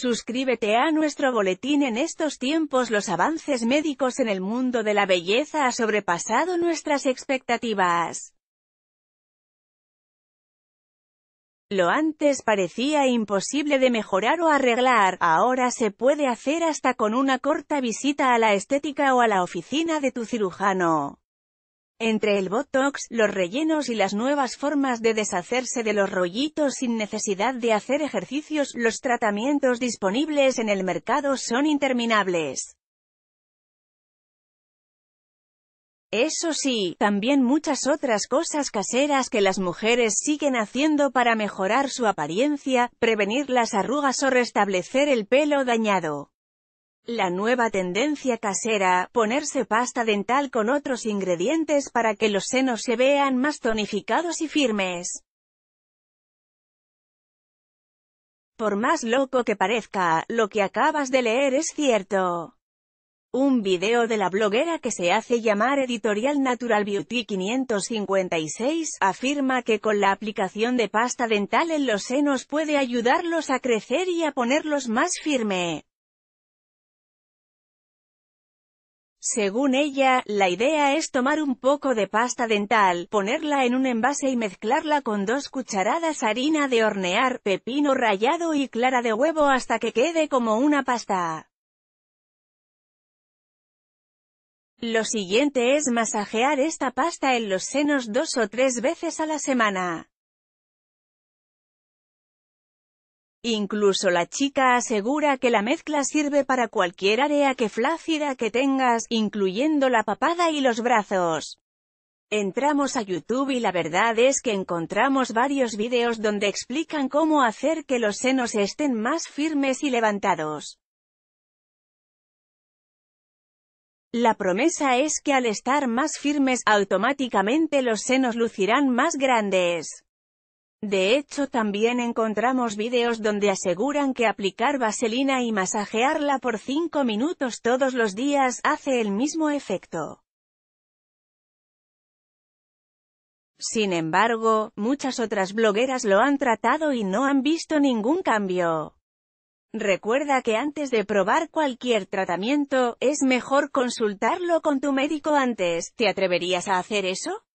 Suscríbete a nuestro boletín en estos tiempos los avances médicos en el mundo de la belleza ha sobrepasado nuestras expectativas. Lo antes parecía imposible de mejorar o arreglar, ahora se puede hacer hasta con una corta visita a la estética o a la oficina de tu cirujano. Entre el botox, los rellenos y las nuevas formas de deshacerse de los rollitos sin necesidad de hacer ejercicios, los tratamientos disponibles en el mercado son interminables. Eso sí, también muchas otras cosas caseras que las mujeres siguen haciendo para mejorar su apariencia, prevenir las arrugas o restablecer el pelo dañado. La nueva tendencia casera, ponerse pasta dental con otros ingredientes para que los senos se vean más tonificados y firmes. Por más loco que parezca, lo que acabas de leer es cierto. Un video de la bloguera que se hace llamar Editorial Natural Beauty 556, afirma que con la aplicación de pasta dental en los senos puede ayudarlos a crecer y a ponerlos más firme. Según ella, la idea es tomar un poco de pasta dental, ponerla en un envase y mezclarla con dos cucharadas harina de hornear, pepino rallado y clara de huevo hasta que quede como una pasta. Lo siguiente es masajear esta pasta en los senos dos o tres veces a la semana. Incluso la chica asegura que la mezcla sirve para cualquier área que flácida que tengas, incluyendo la papada y los brazos. Entramos a YouTube y la verdad es que encontramos varios videos donde explican cómo hacer que los senos estén más firmes y levantados. La promesa es que al estar más firmes, automáticamente los senos lucirán más grandes. De hecho también encontramos videos donde aseguran que aplicar vaselina y masajearla por 5 minutos todos los días hace el mismo efecto. Sin embargo, muchas otras blogueras lo han tratado y no han visto ningún cambio. Recuerda que antes de probar cualquier tratamiento, es mejor consultarlo con tu médico antes. ¿Te atreverías a hacer eso?